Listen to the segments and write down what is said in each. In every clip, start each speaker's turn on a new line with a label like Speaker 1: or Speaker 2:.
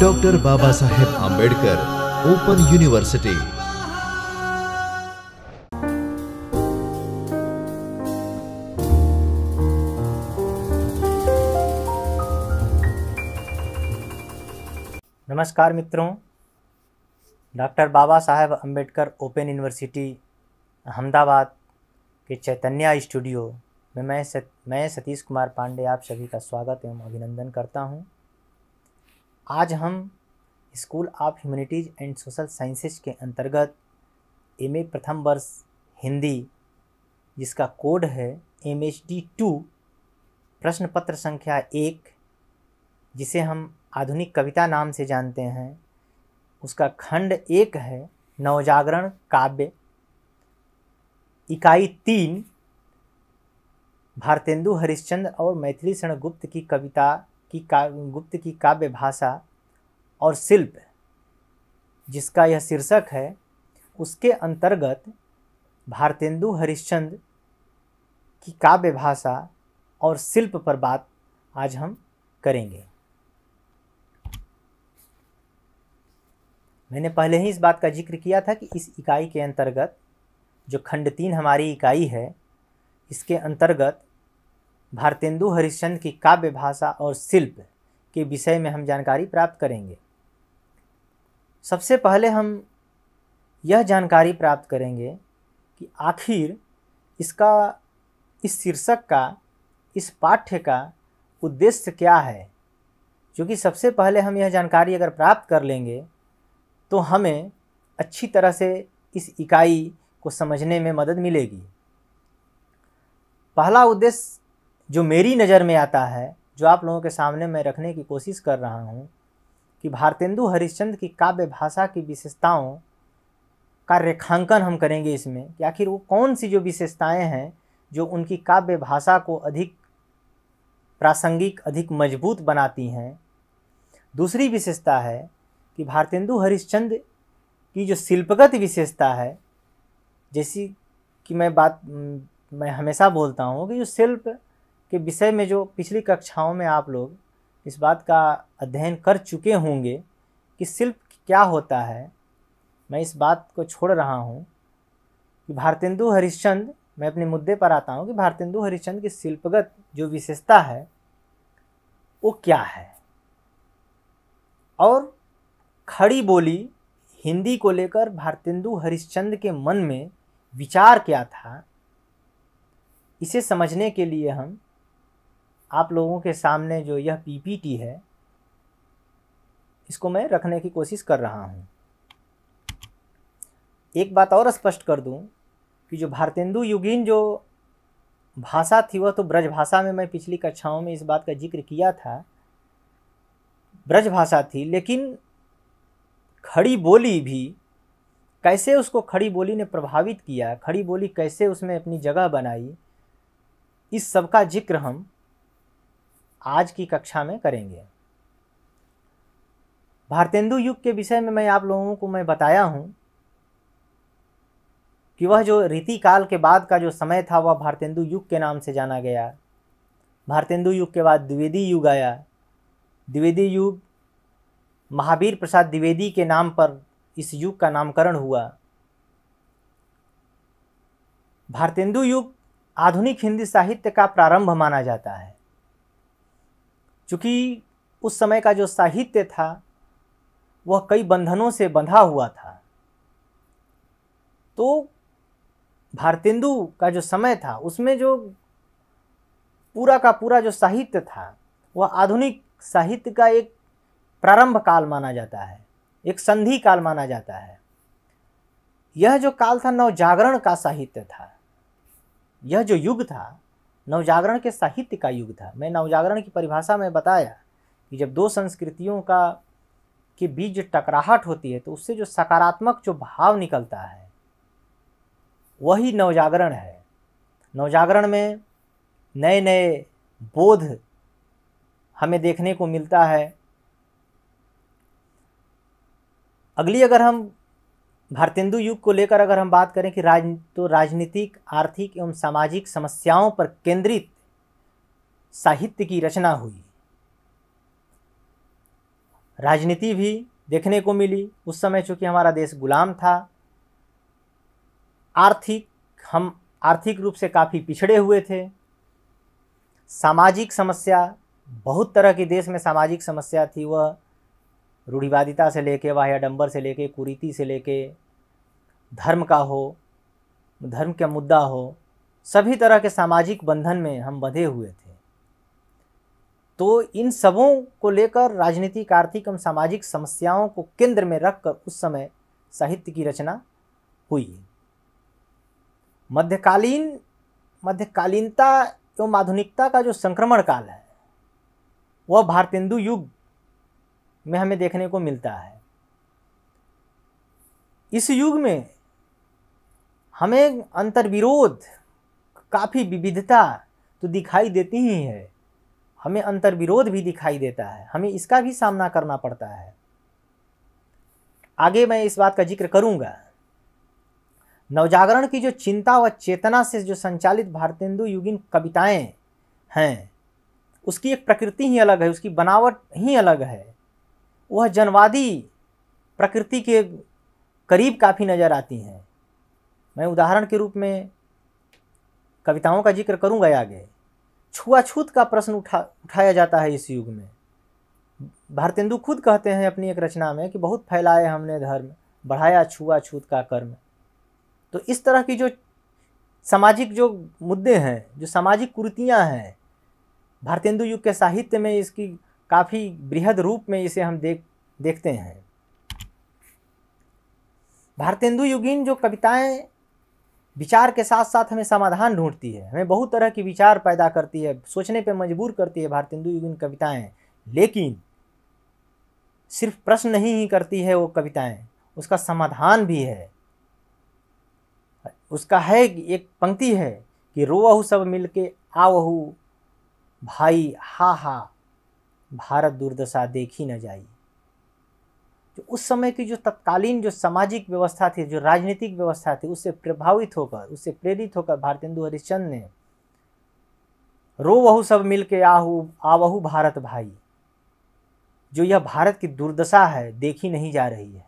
Speaker 1: doctor Baba Saheb Ambedkar open university नमस्कार मित्रों doctor Baba Saheb Ambedkar open university Ahmedabad के चैतन्य स्टूडियो में मैं सत, मैं सतीश कुमार पांडे आप सभी का स्वागत एवं अभिनंदन करता हूं आज हम school of humanities and social sciences के अंतर्गत एम प्रथम वर्ष हिंदी जिसका कोड है एम एच डी टू प्रश्न पत्र संख्या एक जिसे हम आधुनिक कविता नाम से जानते हैं उसका खंड एक है नवजागरण काव्य इकाई तीन भारतेंदु हरिश्चंद्र और मैथिली गुप्त की कविता की का गुप्त की काव्य भाषा और शिल्प जिसका यह शीर्षक है उसके अंतर्गत भारतेंदु हरिश्चंद की काव्य भाषा और शिल्प पर बात आज हम करेंगे मैंने पहले ही इस बात का जिक्र किया था कि इस इकाई के अंतर्गत जो खंड तीन हमारी इकाई है इसके अंतर्गत भारतेंदु हरिश्चंद्र की काव्य भाषा और शिल्प के विषय में हम जानकारी प्राप्त करेंगे सबसे पहले हम यह जानकारी प्राप्त करेंगे कि आखिर इसका इस शीर्षक का इस पाठ्य का उद्देश्य क्या है क्योंकि सबसे पहले हम यह जानकारी अगर प्राप्त कर लेंगे तो हमें अच्छी तरह से इस इकाई को समझने में मदद मिलेगी पहला उद्देश्य जो मेरी नज़र में आता है जो आप लोगों के सामने मैं रखने की कोशिश कर रहा हूँ कि भारतेंदु हरिश्चंद्र की काव्य भाषा की विशेषताओं का रेखांकन हम करेंगे इसमें कि आखिर वो कौन सी जो विशेषताएं हैं जो उनकी काव्य भाषा को अधिक प्रासंगिक अधिक मजबूत बनाती हैं दूसरी विशेषता है कि भारतेंदु हरिश्चंद्र की जो शिल्पगत विशेषता है जैसी कि मैं बात मैं हमेशा बोलता हूँ कि जो शिल्प के विषय में जो पिछली कक्षाओं में आप लोग इस बात का अध्ययन कर चुके होंगे कि शिल्प क्या होता है मैं इस बात को छोड़ रहा हूँ कि भारतेंदु हरिश्चंद मैं अपने मुद्दे पर आता हूँ कि भारतेंदु हरिश्चंद की शिल्पगत जो विशेषता है वो क्या है और खड़ी बोली हिंदी को लेकर भारतेंदु हरिश्चंद के मन में विचार क्या था इसे समझने के लिए हम आप लोगों के सामने जो यह पीपीटी है इसको मैं रखने की कोशिश कर रहा हूँ एक बात और स्पष्ट कर दूँ कि जो भारतेंदु युगीन जो भाषा थी वह तो ब्रजभाषा में मैं पिछली कक्षाओं में इस बात का जिक्र किया था ब्रजभाषा थी लेकिन खड़ी बोली भी कैसे उसको खड़ी बोली ने प्रभावित किया खड़ी बोली कैसे उसमें अपनी जगह बनाई इस सब का जिक्र हम आज की कक्षा में करेंगे भारतेंदु युग के विषय में मैं आप लोगों को मैं बताया हूँ कि वह जो रीति काल के बाद का जो समय था वह भारतेंदु युग के नाम से जाना गया भारतेंदु युग के बाद द्विवेदी युग आया द्विवेदी युग महावीर प्रसाद द्विवेदी के नाम पर इस युग का नामकरण हुआ भारतेंदु युग आधुनिक हिंदी साहित्य का प्रारंभ माना जाता है चूँकि उस समय का जो साहित्य था वह कई बंधनों से बंधा हुआ था तो भारतेंदु का जो समय था उसमें जो पूरा का पूरा जो साहित्य था वह आधुनिक साहित्य का एक प्रारंभ काल माना जाता है एक संधि काल माना जाता है यह जो काल था नवजागरण का साहित्य था यह जो युग था नवजागरण के साहित्य का युग था मैं नवजागरण की परिभाषा में बताया कि जब दो संस्कृतियों का के बीच जो टकराहट होती है तो उससे जो सकारात्मक जो भाव निकलता है वही नवजागरण है नवजागरण में नए नए बोध हमें देखने को मिलता है अगली अगर हम भारतेंदु युग को लेकर अगर हम बात करें कि राज तो राजनीतिक आर्थिक एवं सामाजिक समस्याओं पर केंद्रित साहित्य की रचना हुई राजनीति भी देखने को मिली उस समय चूंकि हमारा देश गुलाम था आर्थिक हम आर्थिक रूप से काफ़ी पिछड़े हुए थे सामाजिक समस्या बहुत तरह के देश में सामाजिक समस्या थी वह रूढ़िवादिता से लेके वाह्याडंबर से लेके कुरीति से लेके धर्म का हो धर्म का मुद्दा हो सभी तरह के सामाजिक बंधन में हम बंधे हुए थे तो इन सबों को लेकर राजनीतिक आर्थिक एवं सामाजिक समस्याओं को केंद्र में रखकर उस समय साहित्य की रचना हुई मध्यकालीन मध्यकालीनता एवं आधुनिकता का जो संक्रमण काल है वह भारतेंदु युग में हमें देखने को मिलता है इस युग में हमें अंतर्विरोध काफ़ी विविधता तो दिखाई देती ही है हमें अंतर्विरोध भी दिखाई देता है हमें इसका भी सामना करना पड़ता है आगे मैं इस बात का जिक्र करूंगा नवजागरण की जो चिंता व चेतना से जो संचालित भारतेंदु युगिन कविताएं हैं उसकी एक प्रकृति ही अलग है उसकी बनावट ही अलग है वह जनवादी प्रकृति के करीब काफ़ी नज़र आती हैं मैं उदाहरण के रूप में कविताओं का जिक्र करूंगा आगे छुआछूत का प्रश्न उठा उठाया जाता है इस युग में भारतेंदु खुद कहते हैं अपनी एक रचना में कि बहुत फैलाए हमने धर्म बढ़ाया छुआछूत का कर्म तो इस तरह की जो सामाजिक जो मुद्दे हैं जो सामाजिक कुरीतियाँ हैं भारतेंदु युग के साहित्य में इसकी काफ़ी बृहद रूप में इसे हम देख देखते हैं भारतेंदु युगीन जो कविताएं विचार के साथ साथ हमें समाधान ढूंढती है हमें बहुत तरह की विचार पैदा करती है सोचने पर मजबूर करती है भारतेंदु युगिन कविताएँ लेकिन सिर्फ प्रश्न नहीं ही करती है वो कविताएँ उसका समाधान भी है उसका है एक पंक्ति है कि रोवहु सब मिलके आवहु भाई हा हा भारत दुर्दशा देखी न जाई जो तो उस समय की जो तत्कालीन जो सामाजिक व्यवस्था थी जो राजनीतिक व्यवस्था थी उससे प्रभावित होकर उससे प्रेरित होकर भारतेंदु हरिश्चंद ने रो वहु सब मिल के आहू आवहू भारत भाई जो यह भारत की दुर्दशा है देखी नहीं जा रही है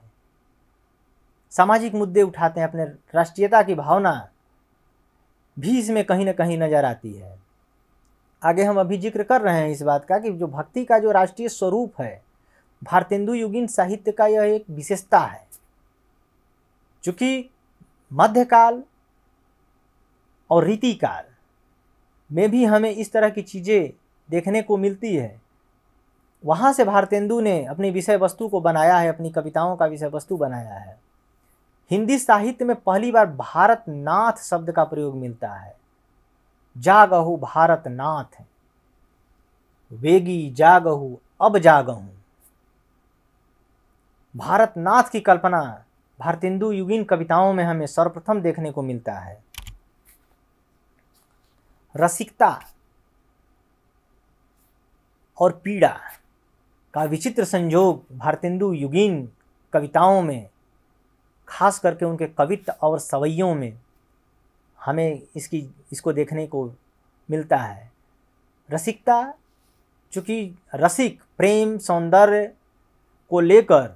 Speaker 1: सामाजिक मुद्दे उठाते हैं अपने राष्ट्रीयता की भावना भी इसमें कहीं ना कहीं नज़र आती है आगे हम अभी जिक्र कर रहे हैं इस बात का कि जो भक्ति का जो राष्ट्रीय स्वरूप है भारतेंदु युगीन साहित्य का यह एक विशेषता है चूंकि मध्यकाल और रीतिकाल में भी हमें इस तरह की चीज़ें देखने को मिलती है वहाँ से भारतेंदु ने अपनी विषय वस्तु को बनाया है अपनी कविताओं का विषय वस्तु बनाया है हिंदी साहित्य में पहली बार भारत नाथ शब्द का प्रयोग मिलता है जागहु भारत नाथ वेगी जागहु अब जागहू भारतनाथ की कल्पना भारतेंदु युगीन कविताओं में हमें सर्वप्रथम देखने को मिलता है रसिकता और पीड़ा का विचित्र संयोग भारतेंदु युगीन कविताओं में खास करके उनके कवित्व और सवैयों में हमें इसकी इसको देखने को मिलता है रसिकता चूँकि रसिक प्रेम सौंदर्य को लेकर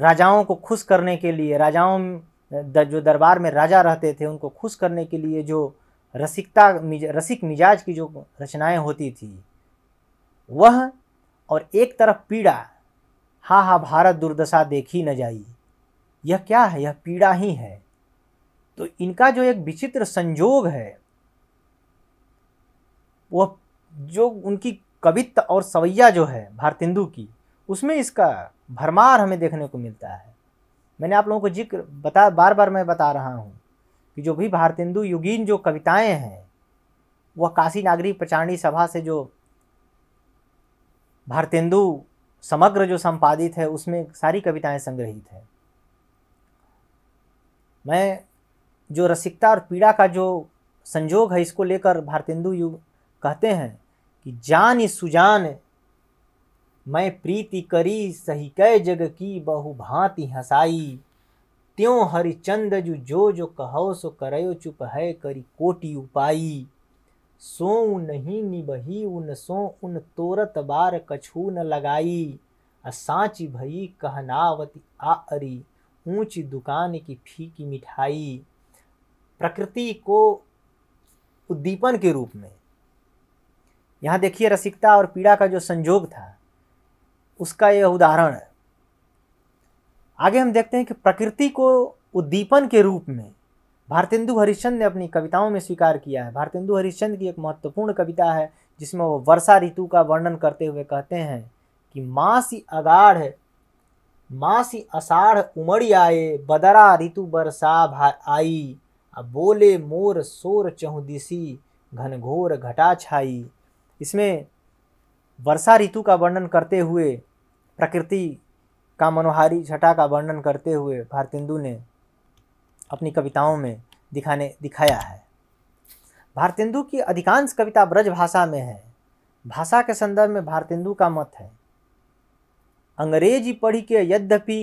Speaker 1: राजाओं को खुश करने के लिए राजाओं जो दरबार में राजा रहते थे उनको खुश करने के लिए जो रसिकता रसिक मिजाज की जो रचनाएं होती थी वह और एक तरफ पीड़ा हा हा भारत दुर्दशा देखी न जाई यह क्या है यह पीड़ा ही है तो इनका जो एक विचित्र संजोग है वह जो उनकी कवित्व और सवैया जो है भारतेंदु की उसमें इसका भरमार हमें देखने को मिलता है मैंने आप लोगों को जिक्र बता बार बार मैं बता रहा हूँ कि जो भी भारतेंदु युगीन जो कविताएं हैं वह काशी नागरी प्रचारणी सभा से जो भारतेंदु समग्र जो संपादित है उसमें सारी कविताएं संग्रहित हैं मैं जो रसिकता और पीड़ा का जो संजोग है इसको लेकर भारतेंदु युग कहते हैं कि जान इस सुजान मैं प्रीति करी सही कह जग की बहु भांति हंसाई त्यों हरिचंद जु जो जो कहो सो करयो चुप है करी कोटि उपाई सो नहीं निबही उन सो उन तोरत बार कछू न लगाई असाची भई कहनावती आ अरी ऊंची दुकान की फीकी मिठाई प्रकृति को उद्दीपन के रूप में यहाँ देखिए रसिकता और पीड़ा का जो संजोग था उसका यह उदाहरण है आगे हम देखते हैं कि प्रकृति को उद्दीपन के रूप में भारतेंदु हरिश्चंद ने अपनी कविताओं में स्वीकार किया है भारतेंदु हरिश्चंद की एक महत्वपूर्ण कविता है जिसमें वो वर्षा ऋतु का वर्णन करते हुए कहते हैं कि मासी अगाढ़ मासी अषाढ़ उमड़ी आए बदरा ऋतु बरसा आई अब बोले मोर शोर चहुदिसी घनघोर घटा छाई इसमें वर्षा ऋतु का वर्णन करते हुए प्रकृति का मनोहारी छटा का वर्णन करते हुए भारतेंदु ने अपनी कविताओं में दिखाने दिखाया है भारतेंदु की अधिकांश कविता ब्रज भाषा में है भाषा के संदर्भ में भारतेंदु का मत है अंग्रेजी पढ़ी के यद्यपि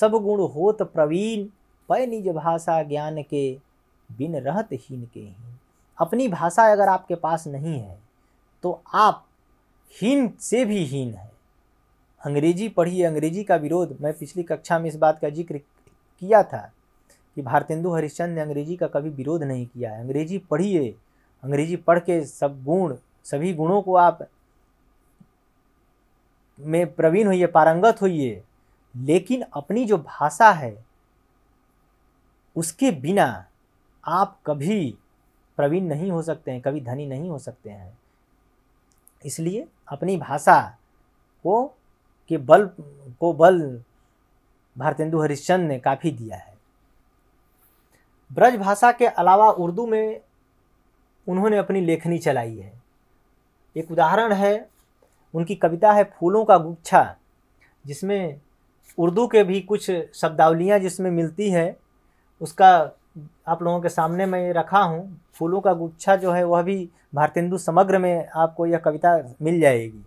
Speaker 1: सब गुण होत प्रवीण पय निज भाषा ज्ञान के बिन रहत हीन के ही अपनी भाषा अगर आपके पास नहीं है तो आप हीन से भी हीन है अंग्रेजी पढ़िए अंग्रेजी का विरोध मैं पिछली कक्षा में इस बात का जिक्र किया था कि भारतेंदु हरिश्चंद ने अंग्रेजी का कभी विरोध नहीं किया है अंग्रेजी पढ़िए अंग्रेजी पढ़ के सब गुण सभी गुणों को आप में प्रवीण होइए पारंगत होइए लेकिन अपनी जो भाषा है उसके बिना आप कभी प्रवीण नहीं हो सकते हैं कभी धनी नहीं हो सकते हैं इसलिए अपनी भाषा को के बल को बल भारतेंदु हरिश्चंद ने काफ़ी दिया है ब्रज भाषा के अलावा उर्दू में उन्होंने अपनी लेखनी चलाई है एक उदाहरण है उनकी कविता है फूलों का गुच्छा जिसमें उर्दू के भी कुछ शब्दावलियाँ जिसमें मिलती है उसका आप लोगों के सामने मैं रखा हूँ फूलों का गुच्छा जो है वह भी भारतेंदु समग्र में आपको यह कविता मिल जाएगी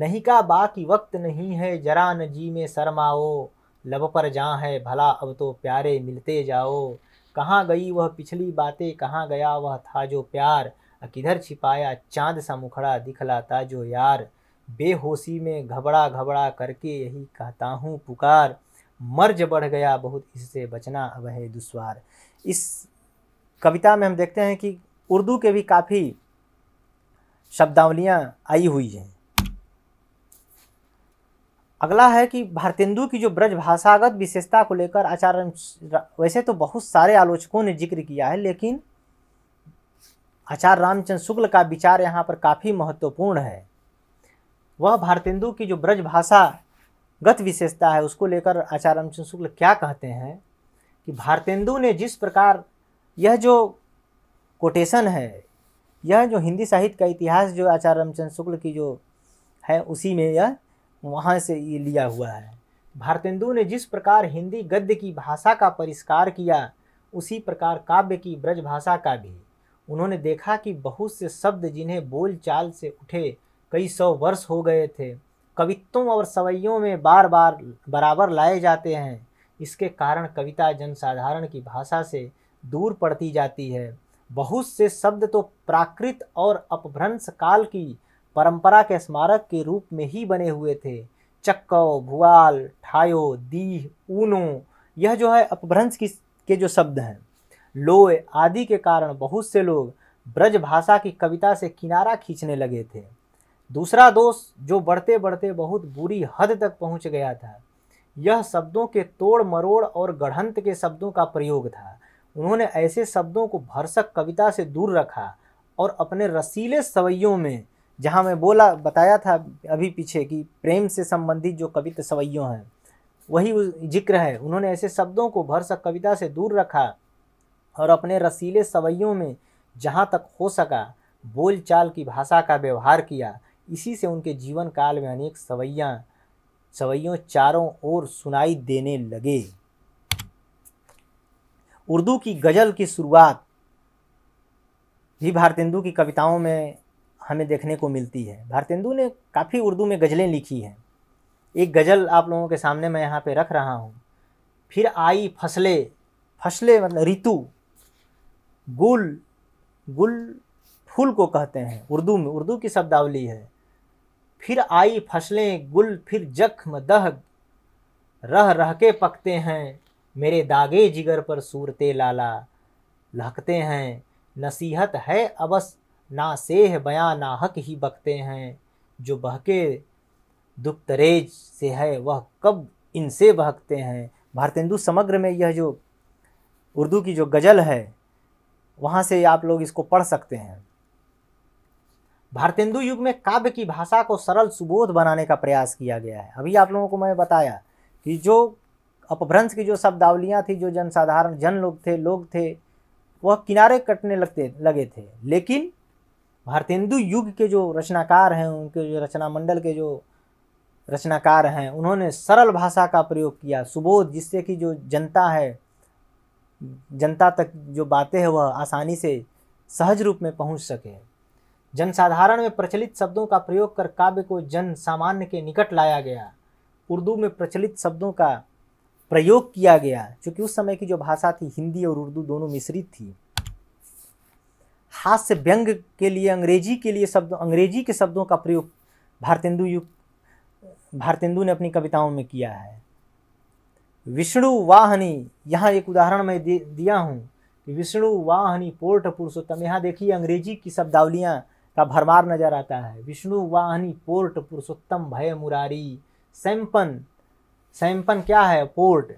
Speaker 1: नहीं का बाकी वक्त नहीं है जरा न जी में शरमाओ लब पर जहाँ है भला अब तो प्यारे मिलते जाओ कहाँ गई वह पिछली बातें कहाँ गया वह था जो प्यार किधर छिपाया चांद सा मुखड़ा दिखलाता जो यार बेहोशी में घबरा घबरा करके यही कहता हूँ पुकार मर्ज बढ़ गया बहुत इससे बचना अब है दुश्वार इस कविता में हम देखते हैं कि उर्दू के भी काफ़ी शब्दावलियाँ आई हुई हैं अगला है कि भारतेंदु की जो ब्रजभाषागत विशेषता को लेकर आचार्य वैसे तो बहुत सारे आलोचकों ने जिक्र किया है लेकिन आचार्य रामचंद्र शुक्ल का विचार यहाँ पर काफ़ी महत्वपूर्ण है वह भारतेंदु की जो ब्रज भाषा गत विशेषता है उसको लेकर आचार्य रामचंद्र शुक्ल क्या कहते हैं कि भारतेंदु ने जिस प्रकार यह जो कोटेशन है यह जो हिंदी साहित्य का इतिहास जो आचार्य रामचंद्र शुक्ल की जो है उसी में यह वहाँ से ये लिया हुआ है भारतेंदु ने जिस प्रकार हिंदी गद्य की भाषा का परिष्कार किया उसी प्रकार काव्य की ब्रज भाषा का भी उन्होंने देखा कि बहुत से शब्द जिन्हें बोलचाल से उठे कई सौ वर्ष हो गए थे कवित्वों और सवैयों में बार बार बराबर लाए जाते हैं इसके कारण कविता जनसाधारण की भाषा से दूर पड़ती जाती है बहुत से शब्द तो प्राकृत और अपभ्रंश काल की परंपरा के स्मारक के रूप में ही बने हुए थे चक्को भुआल ठायो दीह ऊनो यह जो है अपभ्रंश की के जो शब्द हैं लोय आदि के कारण बहुत से लोग ब्रज भाषा की कविता से किनारा खींचने लगे थे दूसरा दोष जो बढ़ते बढ़ते बहुत बुरी हद तक पहुंच गया था यह शब्दों के तोड़ मरोड़ और गढ़ंत के शब्दों का प्रयोग था उन्होंने ऐसे शब्दों को भरसक कविता से दूर रखा और अपने रसीले सवैयों में जहाँ मैं बोला बताया था अभी पीछे कि प्रेम से संबंधित जो कवित सवैयों हैं वही जिक्र है उन्होंने ऐसे शब्दों को भरसक कविता से दूर रखा और अपने रसीले सवैयों में जहाँ तक हो सका बोलचाल की भाषा का व्यवहार किया इसी से उनके जीवन काल में अनेक सवैयाँ सवैयों चारों ओर सुनाई देने लगे उर्दू की गज़ल की शुरुआत भी भारतेंदु की कविताओं में हमें देखने को मिलती है भारतेंदु ने काफ़ी उर्दू में गज़लें लिखी हैं एक गज़ल आप लोगों के सामने मैं यहाँ पे रख रहा हूँ फिर आई फसले फसले मतलब ऋतु गुल गुल फूल को कहते हैं उर्दू में उर्दू की शब्दावली है फिर आई फसलें गुल फिर जख्म दह रह रह के पकते हैं मेरे दागे जिगर पर सूरते लाला लहकते हैं नसीहत है अबस ना सेह बयां ना हक ही बकते हैं जो बहके दुख तरेज से है वह कब इनसे बहकते हैं भारतेंदु समग्र में यह जो उर्दू की जो गज़ल है वहाँ से आप लोग इसको पढ़ सकते हैं भारतेंदु युग में काव्य की भाषा को सरल सुबोध बनाने का प्रयास किया गया है अभी आप लोगों को मैं बताया कि जो अपभ्रंश की जो शब्दावलियाँ थी जो जनसाधारण जन लोग थे लोग थे वह किनारे कटने लगते लगे थे लेकिन भारतेंदु युग के जो रचनाकार हैं उनके जो रचना मंडल के जो रचनाकार हैं उन्होंने सरल भाषा का प्रयोग किया सुबोध जिससे कि जो जनता है जनता तक जो बातें हैं वह आसानी से सहज रूप में पहुंच सके जनसाधारण में प्रचलित शब्दों का प्रयोग कर काव्य को जन सामान्य के निकट लाया गया उर्दू में प्रचलित शब्दों का प्रयोग किया गया क्योंकि उस समय की जो भाषा थी हिंदी और उर्दू दोनों मिश्रित थी हास्य व्यंग के लिए अंग्रेजी के लिए शब्द अंग्रेजी के शब्दों का प्रयोग भारतेंदु युग भारतेंदु ने अपनी कविताओं में किया है विष्णु वाहनी यहाँ एक उदाहरण मैं दे दिया हूँ विष्णु वाहनी पोर्ट पुरुषोत्तम तो यहाँ देखिए अंग्रेजी की शब्दावलियाँ का भरमार नजर आता है विष्णु वाहनी पोर्ट पुरुषोत्तम भय मुरारी सैम्पन सैम्पन क्या है पोर्ट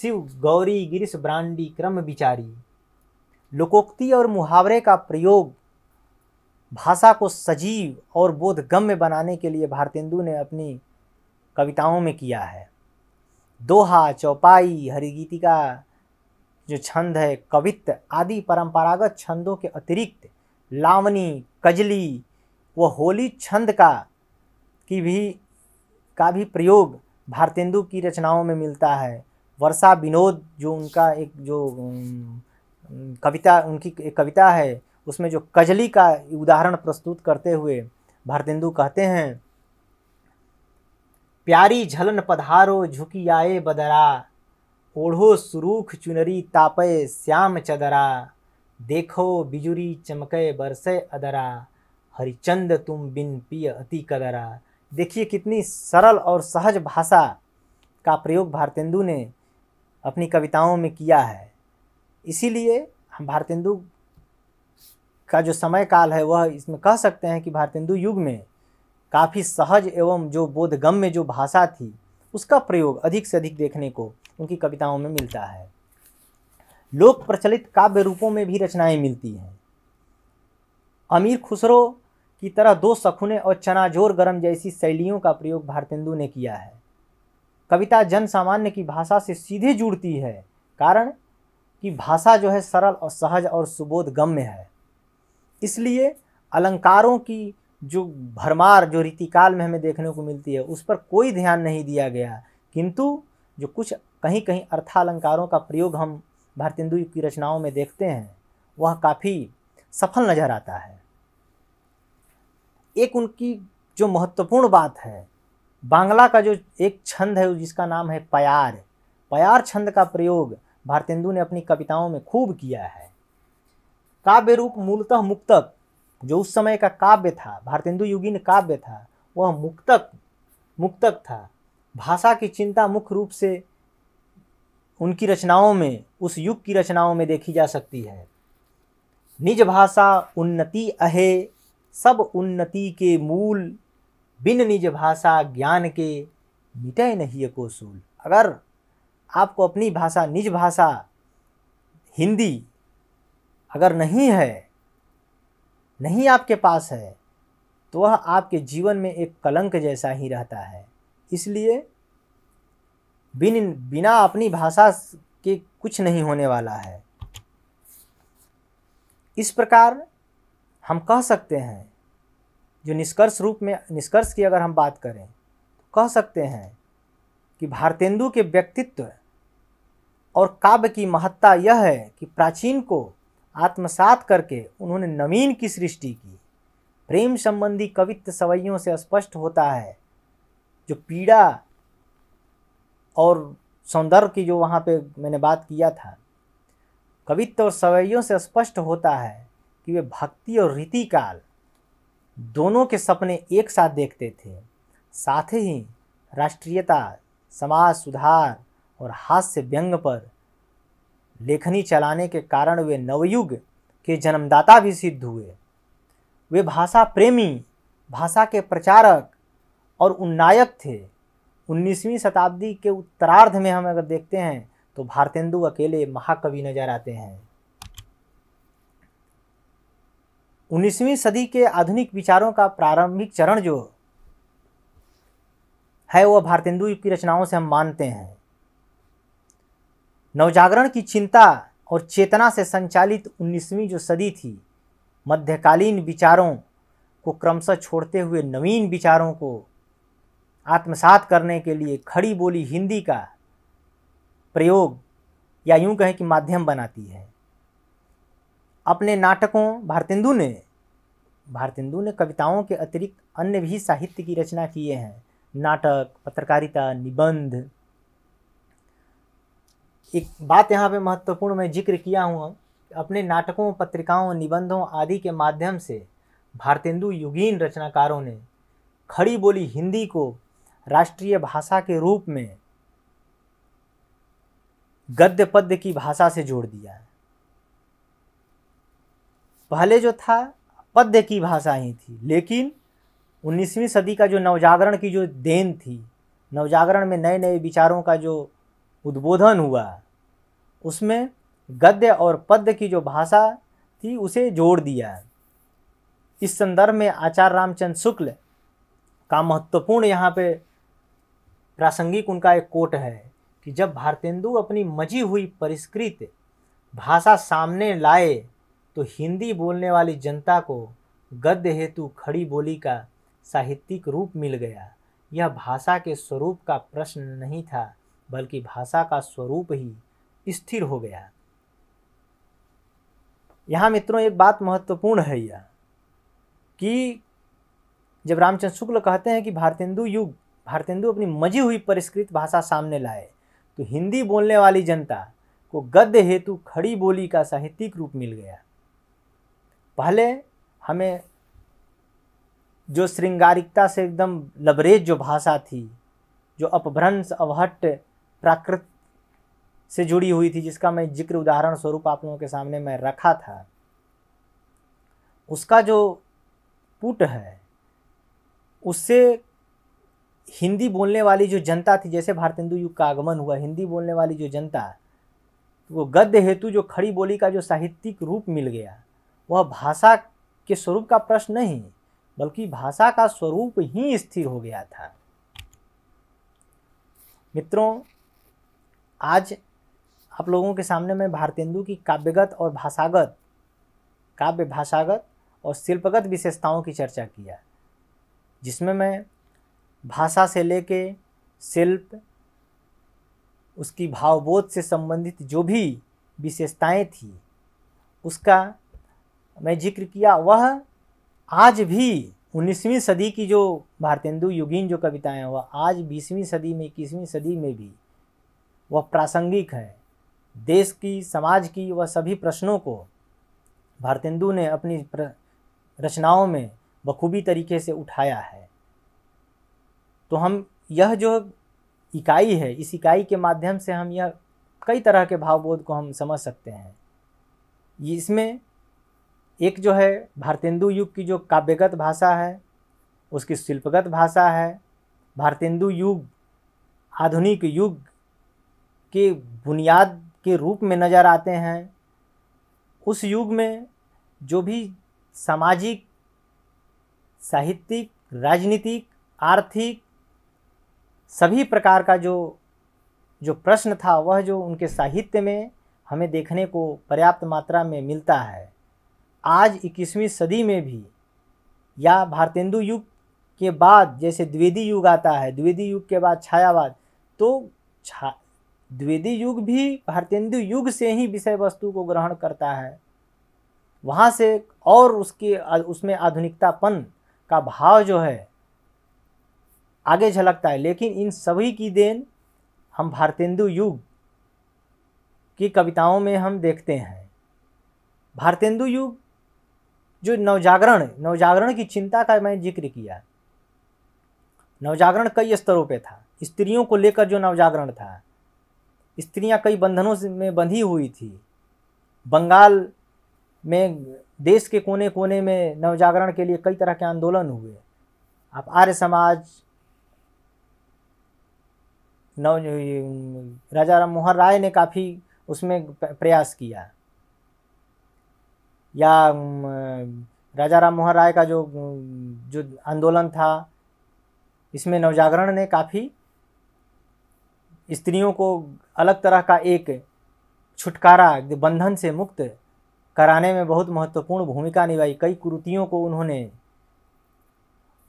Speaker 1: शिव गौरी गिरीश ब्रांडी क्रम विचारी लोकोक्ति और मुहावरे का प्रयोग भाषा को सजीव और बोधगम्य बनाने के लिए भारतेंदु ने अपनी कविताओं में किया है दोहा चौपाई हरिगीतिका जो छंद है कवित्त आदि परंपरागत छंदों के अतिरिक्त लावनी कजली व होली छंद का की भी का भी प्रयोग भारतेंदु की रचनाओं में मिलता है वर्षा विनोद जो उनका एक जो कविता उनकी एक कविता है उसमें जो कजली का उदाहरण प्रस्तुत करते हुए भारतेंदु कहते हैं प्यारी झलन पधारो झुकी आए बदरा ओढ़ो सुरूख चुनरी तापे श्याम चदरा देखो बिजुरी चमके बरसे अदरा हरिचंद तुम बिन पिय अति कदरा देखिए कितनी सरल और सहज भाषा का प्रयोग भारतेंदु ने अपनी कविताओं में किया है इसीलिए हम भारतेंदु का जो समय काल है वह इसमें कह सकते हैं कि भारतेंदु युग में काफ़ी सहज एवं जो बोधगम्य जो भाषा थी उसका प्रयोग अधिक से अधिक देखने को उनकी कविताओं में मिलता है लोक प्रचलित काव्य रूपों में भी रचनाएं मिलती हैं अमीर खुसरो की तरह दो सखुने और चनाजोर गरम जैसी शैलियों का प्रयोग भारतेंदु ने किया है कविता जन सामान्य की भाषा से सीधे जुड़ती है कारण कि भाषा जो है सरल और सहज और सुबोध गम्य है इसलिए अलंकारों की जो भरमार जो रीतिकाल में हमें देखने को मिलती है उस पर कोई ध्यान नहीं दिया गया किंतु जो कुछ कहीं कहीं अर्थालंकारों का प्रयोग हम भारतेंदु की रचनाओं में देखते हैं वह काफ़ी सफल नज़र आता है एक उनकी जो महत्वपूर्ण बात है बांग्ला का जो एक छंद है जिसका नाम है प्यार प्यार छंद का प्रयोग भारतेंदु ने अपनी कविताओं में खूब किया है काव्य रूप मूलतः मुक्तक जो उस समय का काव्य था भारतेंदु युगीन काव्य था वह मुक्तक मुक्तक था भाषा की चिंता मुख्य रूप से उनकी रचनाओं में उस युग की रचनाओं में देखी जा सकती है निज भाषा उन्नति अहे सब उन्नति के मूल बिन निज भाषा ज्ञान के मिटे नहीं है कोसूल अगर आपको अपनी भाषा निज भाषा हिंदी अगर नहीं है नहीं आपके पास है तो वह आपके जीवन में एक कलंक जैसा ही रहता है इसलिए बिन बिना अपनी भाषा के कुछ नहीं होने वाला है इस प्रकार हम कह सकते हैं जो निष्कर्ष रूप में निष्कर्ष की अगर हम बात करें तो कह सकते हैं कि भारतेंदु के व्यक्तित्व और काव्य की महत्ता यह है कि प्राचीन को आत्मसात करके उन्होंने नवीन की सृष्टि की प्रेम संबंधी कवित्व सवैयों से स्पष्ट होता है जो पीड़ा और सौंदर्य की जो वहाँ पे मैंने बात किया था कवित्व और सवैयों से स्पष्ट होता है कि वे भक्ति और रीतिकाल दोनों के सपने एक साथ देखते थे साथ ही राष्ट्रीयता समाज सुधार और हास्य व्यंग पर लेखनी चलाने के कारण वे नवयुग के जन्मदाता भी सिद्ध हुए वे भाषा प्रेमी भाषा के प्रचारक और उन्नायक थे उन्नीसवीं शताब्दी के उत्तरार्ध में हम अगर देखते हैं तो भारतेंदु अकेले महाकवि नजर आते हैं उन्नीसवीं सदी के आधुनिक विचारों का प्रारंभिक चरण जो है वह भारतेंदु की रचनाओं से हम मानते हैं नवजागरण की चिंता और चेतना से संचालित उन्नीसवीं जो सदी थी मध्यकालीन विचारों को क्रमशः छोड़ते हुए नवीन विचारों को आत्मसात करने के लिए खड़ी बोली हिंदी का प्रयोग या यूं कहें कि माध्यम बनाती है अपने नाटकों भारतेंदु ने भारतेंदु ने कविताओं के अतिरिक्त अन्य भी साहित्य की रचना किए हैं नाटक पत्रकारिता निबंध एक बात यहाँ पे महत्वपूर्ण मैं जिक्र किया हूँ अपने नाटकों पत्रिकाओं निबंधों आदि के माध्यम से भारतेंदु युगीन रचनाकारों ने खड़ी बोली हिंदी को राष्ट्रीय भाषा के रूप में गद्य पद्य की भाषा से जोड़ दिया है पहले जो था पद्य की भाषा ही थी लेकिन 19वीं सदी का जो नवजागरण की जो देन थी नवजागरण में नए नए विचारों का जो उद्बोधन हुआ उसमें गद्य और पद्य की जो भाषा थी उसे जोड़ दिया इस संदर्भ में आचार्य रामचंद्र शुक्ल का महत्वपूर्ण यहाँ पे प्रासंगिक उनका एक कोट है कि जब भारतेंदु अपनी मजी हुई परिष्कृत भाषा सामने लाए तो हिंदी बोलने वाली जनता को गद्य हेतु खड़ी बोली का साहित्यिक रूप मिल गया यह भाषा के स्वरूप का प्रश्न नहीं था बल्कि भाषा का स्वरूप ही स्थिर हो गया यहाँ मित्रों एक बात महत्वपूर्ण है यह कि जब रामचंद्र शुक्ल कहते हैं कि भारतेंदु युग भारतेंदु अपनी मजी हुई परिष्कृत भाषा सामने लाए तो हिंदी बोलने वाली जनता को गद्य हेतु खड़ी बोली का साहित्यिक रूप मिल गया पहले हमें जो श्रृंगारिकता से एकदम लबरेज जो भाषा थी जो अपभ्रंश अवहट प्राकृत से जुड़ी हुई थी जिसका मैं जिक्र उदाहरण स्वरूप आप लोगों के सामने मैं रखा था उसका जो पुट है उससे हिंदी बोलने वाली जो जनता थी जैसे भारतेंदु युग का आगमन हुआ हिंदी बोलने वाली जो जनता वो गद्य हेतु जो खड़ी बोली का जो साहित्यिक रूप मिल गया वह भाषा के स्वरूप का प्रश्न नहीं बल्कि भाषा का स्वरूप ही स्थिर हो गया था मित्रों आज आप लोगों के सामने मैं भारतेंदु की काव्यगत और भाषागत काव्य भाषागत और शिल्पगत विशेषताओं की चर्चा किया जिसमें मैं भाषा से लेके शिल्प उसकी भावबोध से संबंधित जो भी विशेषताएं थी उसका मैं जिक्र किया वह आज भी उन्नीसवीं सदी की जो भारतेंदु युगीन जो कविताएं हैं वह आज बीसवीं सदी में इक्कीसवीं सदी में भी वह प्रासंगिक है देश की समाज की वह सभी प्रश्नों को भारतेंदु ने अपनी रचनाओं में बखूबी तरीके से उठाया है तो हम यह जो इकाई है इस इकाई के माध्यम से हम यह कई तरह के भावबोध को हम समझ सकते हैं इसमें एक जो है भारतेंदु युग की जो काव्यगत भाषा है उसकी शिल्पगत भाषा है भारतेंदु युग आधुनिक युग के बुनियाद के रूप में नज़र आते हैं उस युग में जो भी सामाजिक साहित्यिक राजनीतिक आर्थिक सभी प्रकार का जो जो प्रश्न था वह जो उनके साहित्य में हमें देखने को पर्याप्त मात्रा में मिलता है आज इक्कीसवीं सदी में भी या भारतेंदु युग के बाद जैसे द्विवेदी युग आता है द्विवेदी युग के बाद छायावाद तो छा द्विवेदी युग भी भारतेंदु युग से ही विषय वस्तु को ग्रहण करता है वहाँ से और उसकी उसमें आधुनिकतापन का भाव जो है आगे झलकता है लेकिन इन सभी की देन हम भारतेंदु युग की कविताओं में हम देखते हैं भारतेंदु युग जो नवजागरण नवजागरण की चिंता का मैं जिक्र किया नवजागरण कई स्तरों पे था स्त्रियों को लेकर जो नवजागरण था स्त्रियां कई बंधनों में बंधी हुई थी बंगाल में देश के कोने कोने में नवजागरण के लिए कई तरह के आंदोलन हुए आप आर्य समाज नव राजा मोहन राय ने काफ़ी उसमें प्रयास किया या राजा राम मोहन राय का जो जो आंदोलन था इसमें नवजागरण ने काफ़ी स्त्रियों को अलग तरह का एक छुटकारा बंधन से मुक्त कराने में बहुत महत्वपूर्ण भूमिका निभाई कई कुरुतियों को उन्होंने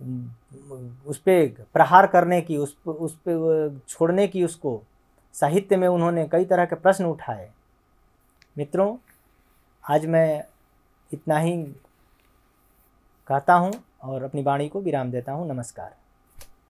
Speaker 1: उस पर प्रहार करने की उस उस पर छोड़ने की उसको साहित्य में उन्होंने कई तरह के प्रश्न उठाए मित्रों आज मैं इतना ही कहता हूँ और अपनी वाणी को विराम देता हूँ नमस्कार